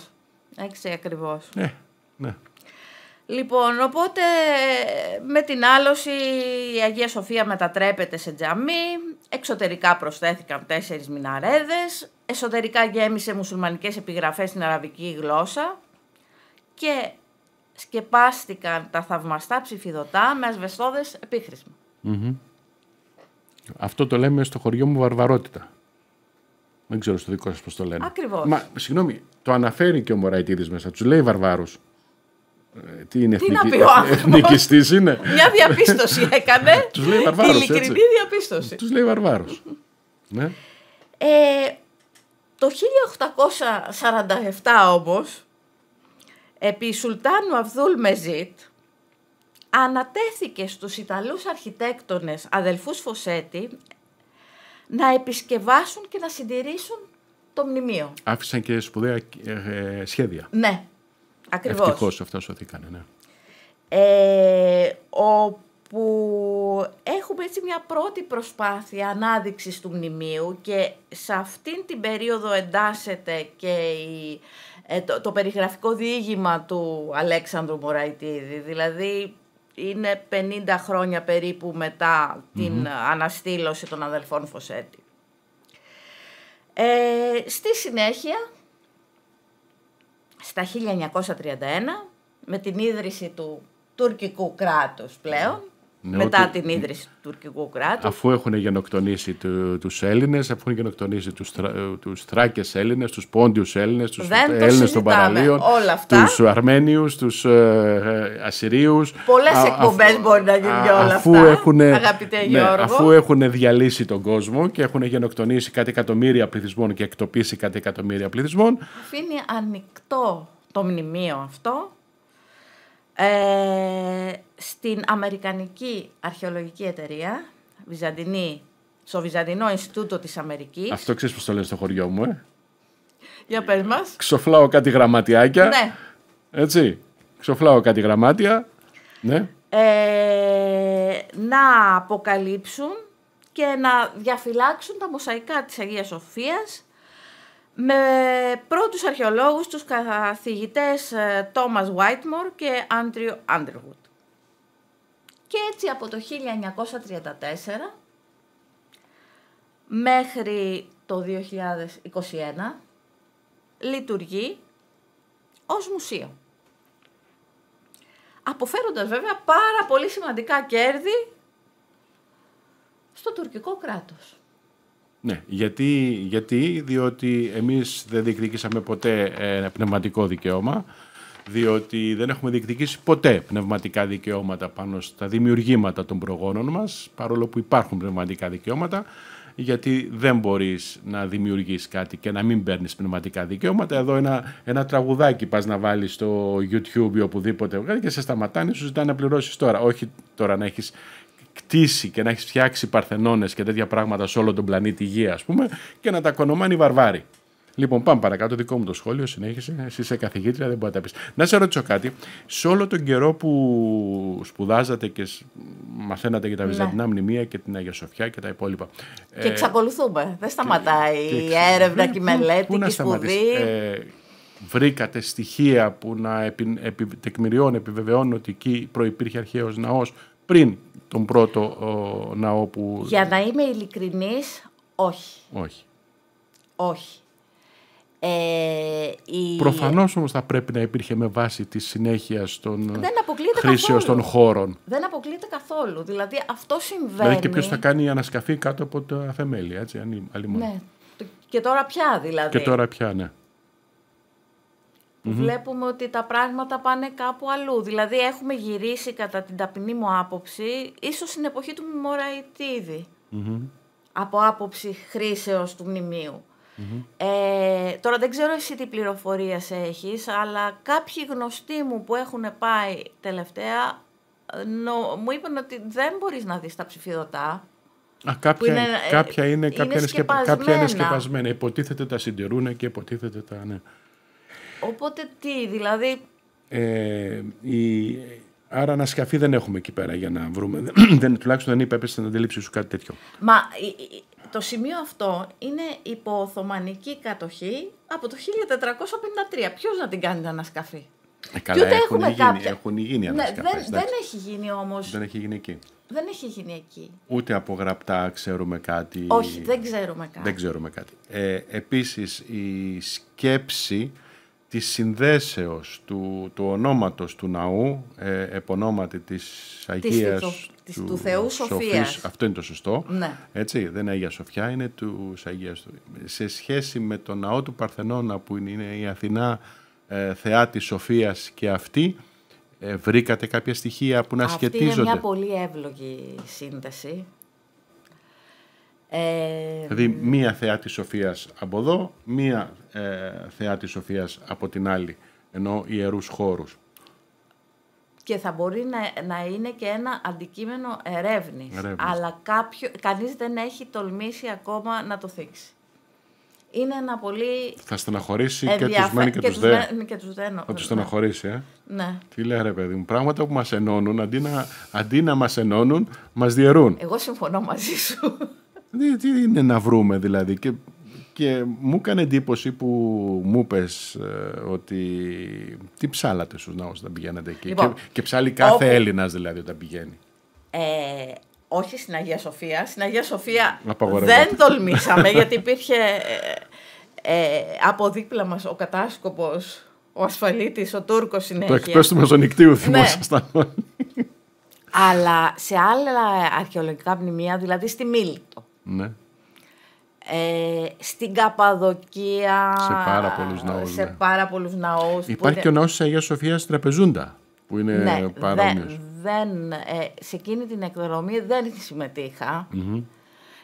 Έτσι ακριβώ. Ε, ναι, ναι. Λοιπόν, οπότε με την άλωση η Αγία Σοφία μετατρέπεται σε τζαμί, εξωτερικά προσθέθηκαν τέσσερις μιναρέδες, εσωτερικά γέμισε μουσουλμανικές επιγραφές στην αραβική γλώσσα και σκεπάστηκαν τα θαυμαστά ψηφιδωτά με ασβεστόδες Αυτό το λέμε στο χωριό μου βαρβαρότητα. Δεν ξέρω στο δικό σας πώς το λένε. Ακριβώς. Μα, συγγνώμη, το αναφέρει και ο Μωραϊτίδης μέσα, τους λέει βαρβάρους. Ε, τι είναι, τι να πει ο είναι. Μια διαπίστωση έκανε. Τους λέει βαρβάρος, Ειλικρινή διαπίστωση. Τους λέει βαρβάρος. ναι. ε, το 1847 όμως, επί Σουλτάνου Αυδούλ Μεζίτ, ανατέθηκε στους Ιταλούς αρχιτέκτονες αδελφούς Φωσέτη να επισκευάσουν και να συντηρήσουν το μνημείο. Άφησαν και σπουδαία ε, σχέδια. Ναι. Ακριβώς. Ευτυχώς αυτός σωθήκανε, ναι. Ε, όπου έχουμε έτσι μια πρώτη προσπάθεια ανάδειξης του μνημείου και σε αυτήν την περίοδο εντάσσεται και η, ε, το, το περιγραφικό διήγημα του Αλέξανδρου Μωραϊτίδη. Δηλαδή είναι 50 χρόνια περίπου την αναστήλωση των αδελφών Φωσέτη. Ε, στη συνέχεια στα 1931 με την ίδρυση του τουρκικού κράτους πλέον ναι, μετά ότι... την ίδρυση του τουρκικού κράτους. Αφού έχουν γενοκτονήσει του, τους Έλληνες, αφού έχουν γενοκτονήσει τους, τους Θράκες Έλληνες, τους Πόντιους Έλληνες, τους των παραλίων, του τους Αρμένιους, τους ε, ε Πολλές εκπομπές μπορεί να γίνουν για όλα αυτά, έχουν, αγαπητέ ναι, Γιώργο. Αφού έχουν διαλύσει τον κόσμο και έχουν γενοκτονήσει κάτι εκατομμύρια πληθυσμών και εκτοπίσει κάτι εκατομμύρια πληθυσμών. Αφήνει ανοιχτό το μνημείο αυτό. Ε, στην Αμερικανική Αρχαιολογική Εταιρεία, Βυζαντινή, στο Βυζαντινό Ινστιτούτο της Αμερικής. Αυτό ξέρεις πώς το λένε στο χωριό μου, ε. Για πες μας. Ξοφλάω κάτι γραμματιάκια. Ναι. Έτσι. Ξοφλάω κάτι γραμμάτια. Ναι. Ε, να αποκαλύψουν και να διαφυλάξουν τα μοσαϊκά της Αγίας Σοφίας με πρώτους αρχαιολόγους τους καθηγητές Τόμας ε, Βάιτμορ και Andrew Άντεργουτ. Και έτσι από το 1934 μέχρι το 2021 λειτουργεί ως μουσείο. Αποφέροντας βέβαια πάρα πολύ σημαντικά κέρδη στο τουρκικό κράτος. Ναι, γιατί, γιατί διότι εμείς δεν διεκδικήσαμε ποτέ ε, πνευματικό δικαίωμα, διότι δεν έχουμε διεκδικήσει ποτέ πνευματικά δικαιώματα πάνω στα δημιουργήματα των προγόνων μας, παρόλο που υπάρχουν πνευματικά δικαιώματα, γιατί δεν μπορείς να δημιουργείς κάτι και να μην παίρνεις πνευματικά δικαιώματα. Εδώ ένα, ένα τραγουδάκι πας να βάλεις στο YouTube ή οπουδήποτε και σε σταματάνε, σου ζητάνε να πληρώσεις τώρα. Όχι τώρα να έχεις κτίσει και να έχεις φτιάξει παρθενώνες και τέτοια πράγματα σε όλο τον πλανήτη γη, ας πούμε, και να τα κονομάνει βαρβάρι. Λοιπόν, πάμε παρακάτω. Δικό μου το σχόλιο συνέχισε. Εσύ είσαι καθηγήτρια, δεν μπορεί να τα πεις. Να σε ρωτήσω κάτι. Σε όλο τον καιρό που σπουδάζατε και μαθαίνατε για τα ναι. Βυζαντινά μνημεία και την Αγία Σοφιά και τα υπόλοιπα. Και ε, εξακολουθούμε. Δεν σταματάει η έρευνα και η μελέτη πού, και η σπουδή. Ε, βρήκατε στοιχεία που να επι, επι, τεκμηριώνουν, επιβεβαιώνουν ότι εκεί προπήρχε αρχαίος ναός πριν τον πρώτο ναό που. Για να είμαι ειλικρινής, όχι. Όχι. Όχι. Ε, η... Προφανώς όμως θα πρέπει να υπήρχε με βάση τη συνέχεια των χρήσεων των χώρων. Δεν αποκλείεται καθόλου. Δηλαδή αυτό συμβαίνει. Δηλαδή και ποιος θα κάνει η ανασκαφή κάτω από τα θεμέλια. Έτσι, αν ναι. Και τώρα πια δηλαδή. Και τώρα πια, ναι. Βλέπουμε ότι τα πράγματα πάνε κάπου αλλού. Δηλαδή έχουμε γυρίσει κατά την ταπεινή μου άποψη, ίσως στην εποχή του Μωραϊτίδη, mm-hmm. από άποψη χρήσεως του μνημείου. Ε, τώρα δεν ξέρω εσύ τι πληροφορίες έχεις, αλλά κάποιοι γνωστοί μου που έχουν πάει τελευταία μου είπαν ότι δεν μπορείς να δεις τα ψηφιδωτά. Α, κάποια, ε, είναι, κάποια, είναι, σκεπασμένα. κάποια είναι σκεπασμένα. Υποτίθεται τα συντηρούν και υποτίθεται τα... Ναι. Οπότε τι, δηλαδή... Ε, η, Άρα δεν έχουμε εκεί πέρα για να βρούμε. δεν, τουλάχιστον δεν είπε, έπεσε στην αντίληψή σου κάτι τέτοιο. Μα το σημείο αυτό είναι οθωμανική κατοχή από το 1453. Ποιος να την κάνει να ανασκαφεί. Ε, καλά, ούτε έχουν, γίνει, κάποια... έχουν γίνει ναι, δεν, έχει γίνει όμως. Δεν έχει γίνει εκεί. Δεν έχει γίνει εκεί. Ούτε από γραπτά ξέρουμε κάτι. Όχι, δεν ξέρουμε κάτι. Δεν ξέρουμε κάτι. Ε, επίσης, η σκέψη της συνδέσεως του, του ονόματος του ναού, ε, επωνόματι της Αγίας, της, του, Θεού Σοφίας. Αυτό είναι το σωστό. Ναι. Έτσι, δεν είναι Αγία Σοφιά, είναι τους Αγία Σε σχέση με τον ναό του Παρθενώνα που είναι η Αθηνά ε, θεά της Σοφίας και αυτή, ε, βρήκατε κάποια στοιχεία που να αυτή σχετίζονται. Αυτή είναι μια πολύ εύλογη σύνδεση. Ε, δηλαδή μία θεά της Σοφίας από εδώ, μία ε, θεά της Σοφίας από την άλλη, ενώ ιερούς χώρους και θα μπορεί να, να είναι και ένα αντικείμενο ερεύνης. Αλλά κάποιο, κανείς δεν έχει τολμήσει ακόμα να το θίξει. Είναι ένα πολύ... Θα στεναχωρήσει και τους μένει και, τους δε. τους θα τους ναι. στεναχωρήσει, ε. Ναι. Τι λέει ρε παιδί μου, πράγματα που μας ενώνουν, αντί να, αντί να μας ενώνουν, μας διαιρούν. Εγώ συμφωνώ μαζί σου. Τι, τι είναι να βρούμε δηλαδή και και μου έκανε εντύπωση που μου είπε ε, ότι τι ψάλατε στους ναούς όταν πηγαίνατε εκεί λοιπόν, και, και ψάλει κάθε όπου... Έλληνας δηλαδή όταν πηγαίνει. Ε, όχι στην Αγία Σοφία. Στην Αγία Σοφία δεν τολμήσαμε γιατί υπήρχε ε, ε, από δίπλα μας ο κατάσκοπος, ο ασφαλίτης, ο Τούρκος συνέχεια. Το εκτό του Μεζονικτίου ναι. θυμόσασταν Αλλά σε άλλα αρχαιολογικά μνημεία, δηλαδή στη Μίλτο. Ναι ε, στην Καπαδοκία. Σε πάρα πολλούς ναούς. Σε ναι. πάρα πολλούς ναούς, Υπάρχει και ο ναός της Αγίας Σοφίας Τραπεζούντα που είναι ναι, παρόμοιος. Δεν, ε, σε εκείνη την εκδρομή δεν συμμετείχα.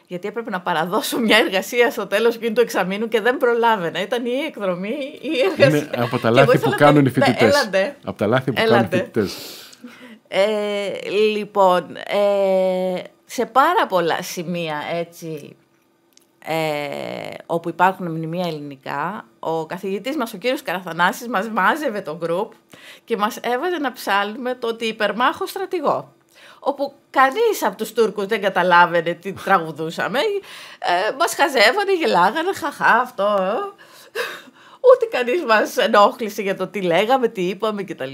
Γιατί έπρεπε να παραδώσω μια εργασία στο τέλος εκείνου του εξαμήνου και δεν προλάβαινα. Ήταν ή η εκδρομή ή εργασία. Είναι από τα λάθη που κάνουν οι φοιτητέ. Από τα λάθη που κάνουν οι φοιτητές. Ε, λοιπόν, ε, σε πάρα πολλά σημεία έτσι ε, όπου υπάρχουν μνημεία ελληνικά, ο καθηγητής μας, ο κύριος Καραθανάσης, μας μάζευε το γκρουπ και μας έβαζε να ψάλουμε το ότι υπερμάχω στρατηγό όπου κανείς από τους Τούρκους δεν καταλάβαινε τι τραγουδούσαμε. Ε, μας χαζεύανε, γελάγανε, χαχά αυτό. Ούτε κανείς μας ενόχλησε για το τι λέγαμε, τι είπαμε κτλ.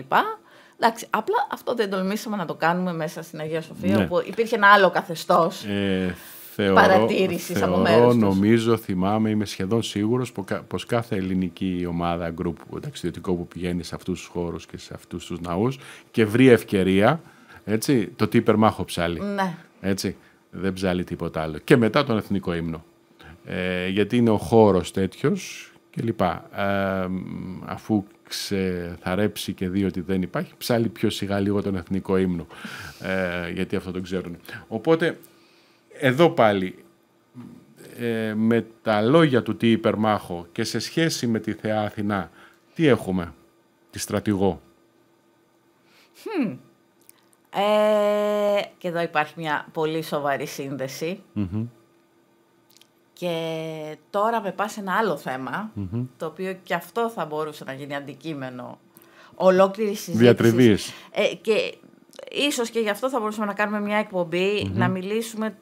Εντάξει, απλά αυτό δεν τολμήσαμε να το κάνουμε μέσα στην Αγία Σοφία, ναι. όπου υπήρχε ένα άλλο καθεστώς. Ε, θεωρώ, παρατήρησης θεωρώ, από νομίζω, θυμάμαι, είμαι σχεδόν σίγουρος πως κάθε ελληνική ομάδα, γκρουπ ταξιδιωτικό που πηγαίνει σε αυτούς τους χώρους και σε αυτούς τους ναούς και βρει ευκαιρία, έτσι, το τι υπερμάχο ψάλει. Ναι. Έτσι, δεν ψάλει τίποτα άλλο. Και μετά τον εθνικό ύμνο. Ε, γιατί είναι ο χώρος τέτοιος και λοιπά. Ε, αφού ξεθαρέψει και δει ότι δεν υπάρχει, ψάλει πιο σιγά λίγο τον εθνικό ύμνο, ε, γιατί αυτό τον ξέρουν. Οπότε εδώ πάλι, ε, με τα λόγια του τι Υπερμάχο και σε σχέση με τη Θεά Αθηνά, τι έχουμε, τη στρατηγό. Ε, και εδώ υπάρχει μια πολύ σοβαρή Και τώρα με πας σε ένα άλλο το οποίο και αυτό θα μπορούσε να γίνει αντικείμενο ολόκληρης συζήτησης. Διατριβής. Ε, και ίσως και γι' αυτό θα μπορούσαμε να κάνουμε μια εκπομπη να μιλήσουμε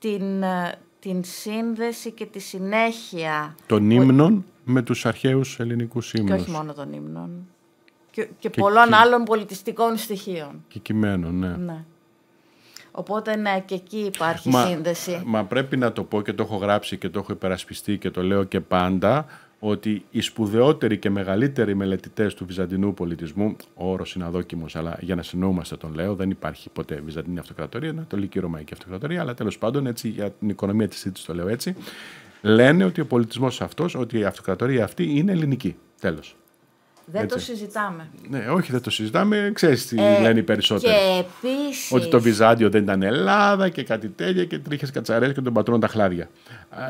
την, ε, την σύνδεση και τη συνέχεια... Των ύμνων με τους αρχαίους ελληνικούς ύμνους. Και όχι μόνο των ύμνων. Και, και, πολλών άλλων πολιτιστικών στοιχείων. Και κειμένων, ναι. ναι. Οπότε ναι, και εκεί υπάρχει σύνδεση. Μα πρέπει να το πω και το έχω γράψει και το έχω υπερασπιστεί και το λέω και πάντα ότι οι σπουδαιότεροι και μεγαλύτεροι μελετητές του βυζαντινού πολιτισμού, ο όρο είναι αδόκιμο, αλλά για να συνοούμαστε τον λέω, δεν υπάρχει ποτέ βυζαντινή αυτοκρατορία, είναι τολική Ρωμαϊκή Αυτοκρατορία, αλλά τέλος πάντων έτσι για την οικονομία της Ήτη το λέω έτσι, λένε ότι ο πολιτισμός αυτός, ότι η αυτοκρατορία αυτή είναι ελληνική. Τέλος. Δεν το συζητάμε. Ναι, όχι, δεν το συζητάμε. ξέρεις τι ε, λένε οι περισσότεροι. Και Ότι το Βυζάντιο δεν ήταν Ελλάδα και κάτι τέτοια και τρίχες κατσαρές και τον πατρών τα χλάδια.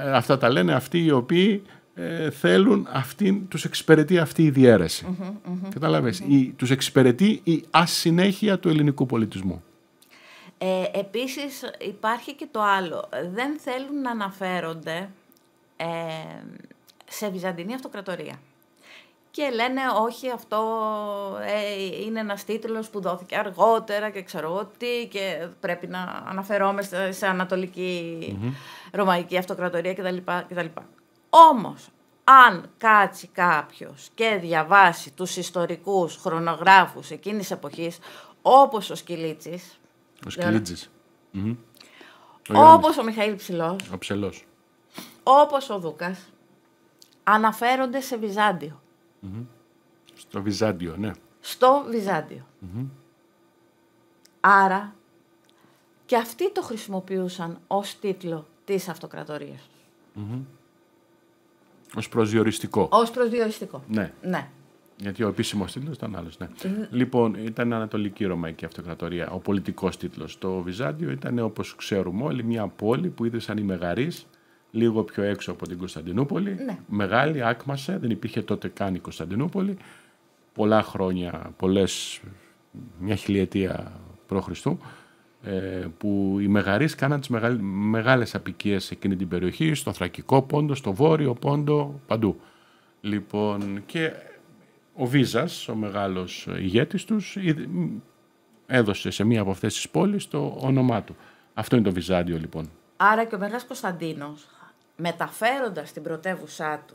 Ε, αυτά τα λένε αυτοί οι οποίοι ε, θέλουν αυτήν, τους εξυπηρετεί αυτή η διέρεση. hmm τους εξυπηρετεί η ασυνέχεια του ελληνικού πολιτισμού. Ε, επίσης υπάρχει και το άλλο. Δεν θέλουν να αναφέρονται ε, σε Βυζαντινή Αυτοκρατορία. Και λένε όχι αυτό ε, είναι ένας τίτλος που δόθηκε αργότερα και ξέρω και πρέπει να αναφερόμαστε σε Ανατολική Ρωμαϊκή Αυτοκρατορία κτλ. Όμως, αν κάτσει κάποιος και διαβάσει τους ιστορικούς χρονογράφους εκείνης της εποχής, όπως ο Σκυλίτσης... Ο Σκυλίτσης. Όπως ο Μιχαήλ Ψηλός. Ο Όπως ο Δούκας, αναφέρονται σε βυζαντιο Στο Βυζάντιο, ναι. Στο βυζαντιο Άρα, και αυτοί το χρησιμοποιούσαν ως τίτλο της αυτοκρατορίας. Ως προσδιοριστικό. Ως προσδιοριστικό. Ναι. ναι. Γιατί ο επίσημος τίτλος ήταν άλλος. Ναι. Λοιπόν, ήταν Ανατολική Ρωμαϊκή Αυτοκρατορία. Ο πολιτικός τίτλος. Το Βυζάντιο ήταν, όπως ξέρουμε όλοι, μια πόλη που σαν οι Μεγαρεί, λίγο πιο έξω από την Κωνσταντινούπολη. Ναι. Μεγάλη, άκμασε, δεν υπήρχε τότε καν η Κωνσταντινούπολη. Πολλά χρόνια, πολλές, μια χιλιετία π.Χ. Ε, που οι Μεγαρείς κάναν τις μεγάλες απικίες σε εκείνη την περιοχή, στο Θρακικό Πόντο, στο Βόρειο Πόντο, παντού. Λοιπόν, και ο Βίζας, ο μεγάλος ηγέτης τους, έδωσε σε μία από αυτές τις πόλεις το όνομά του. Αυτό είναι το Βυζάντιο λοιπόν. Άρα και ο Μεγάλος Κωνσταντίνος, μεταφέροντας την πρωτεύουσά του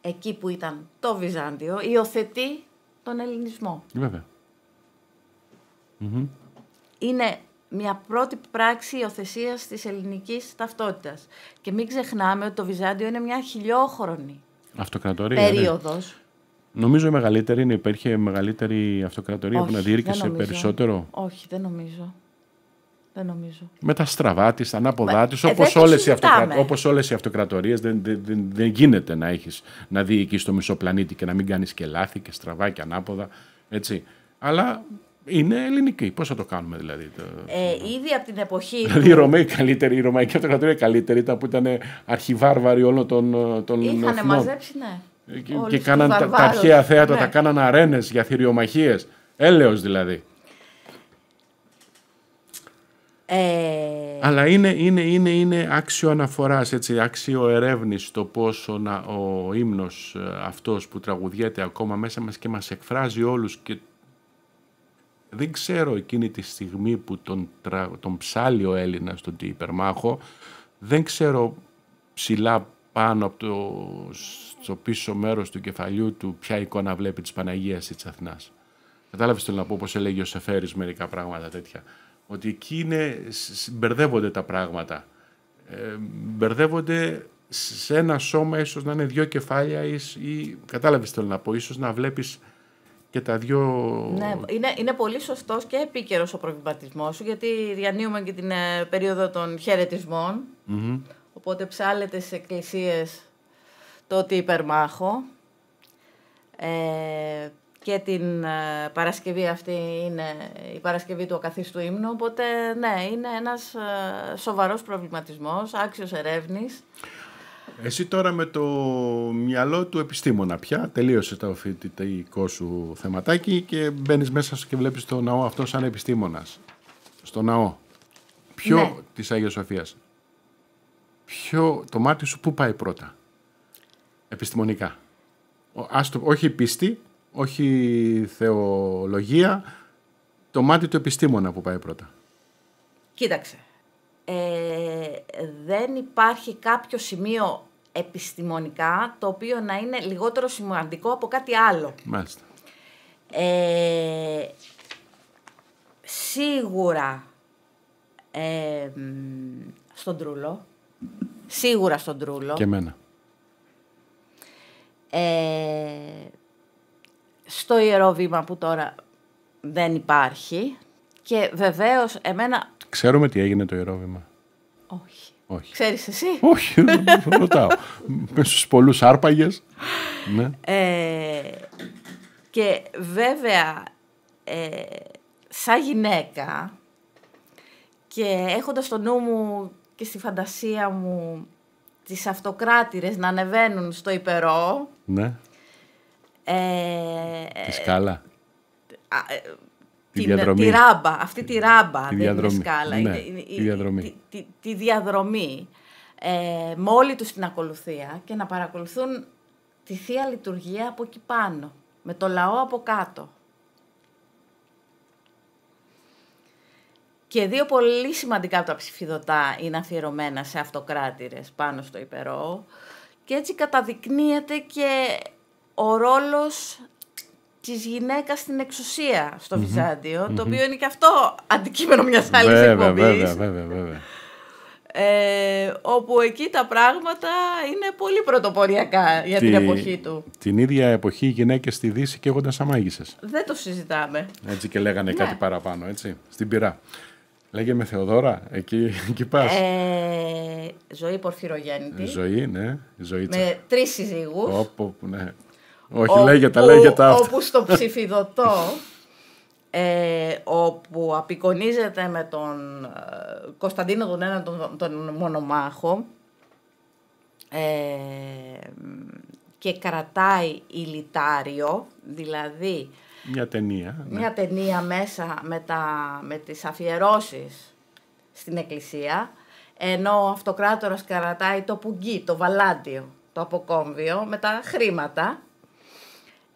εκεί που ήταν το Βυζάντιο, υιοθετεί τον Ελληνισμό. Βέβαια είναι μια πρώτη πράξη υιοθεσίας της ελληνικής ταυτότητας. Και μην ξεχνάμε ότι το Βυζάντιο είναι μια χιλιόχρονη ναι. περίοδος. Ναι. Νομίζω η μεγαλύτερη είναι, υπήρχε μεγαλύτερη αυτοκρατορία Όχι, που να διήρκησε περισσότερο. Όχι, δεν νομίζω. Δεν νομίζω. Με τα στραβά της, τα ανάποδά της, ε, όπως όλες οι, αυτοκρα... αυτοκρατορίες, δεν, δεν, δεν, γίνεται να, έχεις να διοικεί το μισό πλανήτη και να μην κάνεις και λάθη και στραβά και ανάποδα. Έτσι. Αλλά είναι ελληνική. Πώς θα το κάνουμε δηλαδή. Το... Ε, ήδη από την εποχή. Δηλαδή οι Ρωμαίοι καλύτεροι, η Ρωμαϊκή Αυτοκρατορία καλύτερη ήταν που ήταν αρχιβάρβαροι όλων των. των Είχαν μαζέψει, ναι. Ε, και, και κάναν τα, τα, αρχαία θέατρα, ναι. τα κάναν αρένες για θηριομαχίες. Έλεος δηλαδή. Ε... Αλλά είναι, είναι, είναι, είναι άξιο αναφοράς, έτσι, άξιο ερεύνης το πόσο να, ο ύμνος ε, αυτός που τραγουδιέται ακόμα μέσα μας και μας εκφράζει όλους δεν ξέρω εκείνη τη στιγμή που τον, τρα... τον ψάλει ο Έλληνας τον υπερμάχο, δεν ξέρω ψηλά πάνω από το στο πίσω μέρος του κεφαλιού του ποια εικόνα βλέπει της Παναγίας ή της Αθηνάς. Κατάλαβες θέλω να πω πώς έλεγε ο Σεφέρης μερικά πράγματα τέτοια. Ότι εκεί είναι, μπερδεύονται τα πράγματα. Ε, μπερδεύονται σε ένα σώμα ίσως να είναι δύο κεφάλια ή, ή κατάλαβες θέλω να πω, ίσως να βλέπεις τα δυο... Ναι, είναι, είναι πολύ σωστός και επίκαιρος ο προβληματισμός, σου, γιατί διανύουμε και την ε, περίοδο των χαιρετισμων οπότε ψάλλεται στις εκκλησίες το ότι υπερμάχω. Ε, και την ε, Παρασκευή αυτή είναι η Παρασκευή του ακαθίστου Ήμνου, οπότε ναι, είναι ένας σοβαρός προβληματισμός, άξιος ερεύνης. Εσύ τώρα με το μυαλό του επιστήμονα πια τελείωσε το φοιτητικό σου θεματάκι και μπαίνεις μέσα και βλέπεις το ναό αυτό σαν επιστήμονας. Στο ναό. Ποιο ναι. της Άγια Σοφίας. Ποιο το μάτι σου πού πάει πρώτα. Επιστημονικά. Άστο, όχι πίστη, όχι θεολογία. Το μάτι του επιστήμονα που πάει πρώτα. Κοίταξε. Ε, δεν υπάρχει κάποιο σημείο επιστημονικά το οποίο να είναι λιγότερο σημαντικό από κάτι άλλο. Μάλιστα. Ε, σίγουρα ε, στον Τρούλο. Σίγουρα στον Τρούλο. Και εμένα. στο Ιερό Βήμα που τώρα δεν υπάρχει. Και βεβαίως εμένα. Ξέρουμε τι έγινε το ιερόβημα. Όχι. Όχι. Ξέρεις εσύ. Όχι, ρωτάω. Μέσα στους πολλούς άρπαγες. ναι. Ε, και βέβαια, ε, σαν γυναίκα και έχοντας στο νου μου και στη φαντασία μου τις αυτοκράτηρες να ανεβαίνουν στο υπερό. Ναι. Ε, Τη σκάλα. Ε, ε, τη, διαδρομή. ράμπα, αυτή τη ράμπα, τη δεν διαδρομή. Ναι, είναι σκάλα, τη διαδρομή. Τη, τη, ε, με όλη τους την ακολουθία και να παρακολουθούν τη Θεία Λειτουργία από εκεί πάνω, με το λαό από κάτω. Και δύο πολύ σημαντικά από τα ψηφιδωτά είναι αφιερωμένα σε αυτοκράτηρες πάνω στο υπερό. Και έτσι καταδεικνύεται και ο ρόλος Της γυναίκας στην εξουσία στο mm βυζαντιο το οποίο είναι και αυτό αντικείμενο μιας άλλης εκπομπής. Βέβαια, βέβαια, βέβαια. Ε, όπου εκεί τα πράγματα είναι πολύ πρωτοποριακά για την εποχή του. Την ίδια εποχή οι γυναίκες στη Δύση καίγονταν σαν μάγισσες. Δεν το συζητάμε. Έτσι και λέγανε ναι. κάτι παραπάνω, έτσι, στην πυρά. Λέγε με Θεοδώρα, εκεί, εκεί πας. Ε, ζωή Πορφυρογέννητη. Ζωή, ναι. Ζωή με τρεις συζύγους. ναι. Όχι, όπου, λέγεται, λέγεται αυτό. Όπου στο ψηφιδωτό, ε, όπου απεικονίζεται με τον ε, Κωνσταντίνο τον έναν τον, μονομάχο ε, και κρατάει ηλιτάριο, δηλαδή... Μια ταινία. Ναι. Μια ταινία μέσα με, τα, με τις αφιερώσεις στην εκκλησία, ενώ ο αυτοκράτορας κρατάει το πουγγί, το βαλάντιο, το αποκόμβιο με τα χρήματα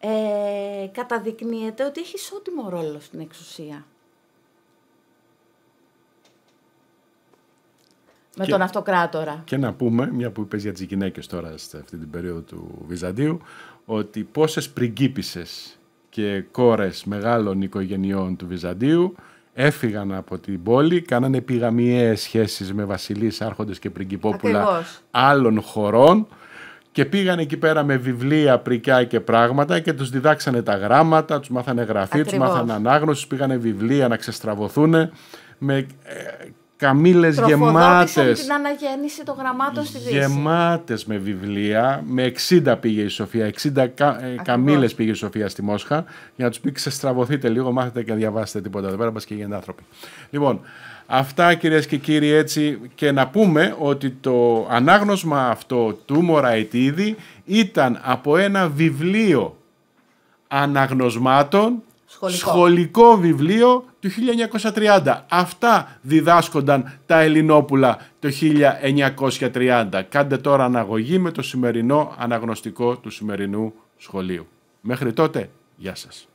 ε, καταδεικνύεται ότι έχει ισότιμο ρόλο στην εξουσία. με τον αυτοκράτορα. Και να πούμε, μια που είπες για τις γυναίκες τώρα σε αυτή την περίοδο του Βυζαντίου, ότι πόσες πριγκίπισες και κόρες μεγάλων οικογενειών του Βυζαντίου έφυγαν από την πόλη, κάνανε πηγαμιαίες σχέσεις με βασιλείς, άρχοντες και πριγκιπόπουλα άλλων χωρών και πήγαν εκεί πέρα με βιβλία, πρικιά και πράγματα και τους διδάξανε τα γράμματα, τους μάθανε γραφή, Ακριβώς. τους μάθανε ανάγνωση, τους πήγανε βιβλία να ξεστραβωθούν με ε, καμίλες γεμάτες. την αναγέννηση των γραμμάτων στη Δύση. Γεμάτες με βιβλία. Με 60 πήγε η Σοφία. 60 ε, καμίλες πήγε η Σοφία στη Μόσχα. Για να τους πει ξεστραβωθείτε λίγο, μάθετε και διαβάσετε τίποτα εδώ πέρα. Πας και οι άνθρωποι. Λοιπόν, αυτά κυρίες και κύριοι έτσι και να πούμε ότι το ανάγνωσμα αυτό του Μωραϊτίδη ήταν από ένα βιβλίο αναγνωσμάτων σχολικό. βιβλίο του 1930. Αυτά διδάσκονταν τα Ελληνόπουλα το 1930. Κάντε τώρα αναγωγή με το σημερινό αναγνωστικό του σημερινού σχολείου. Μέχρι τότε, γεια σας.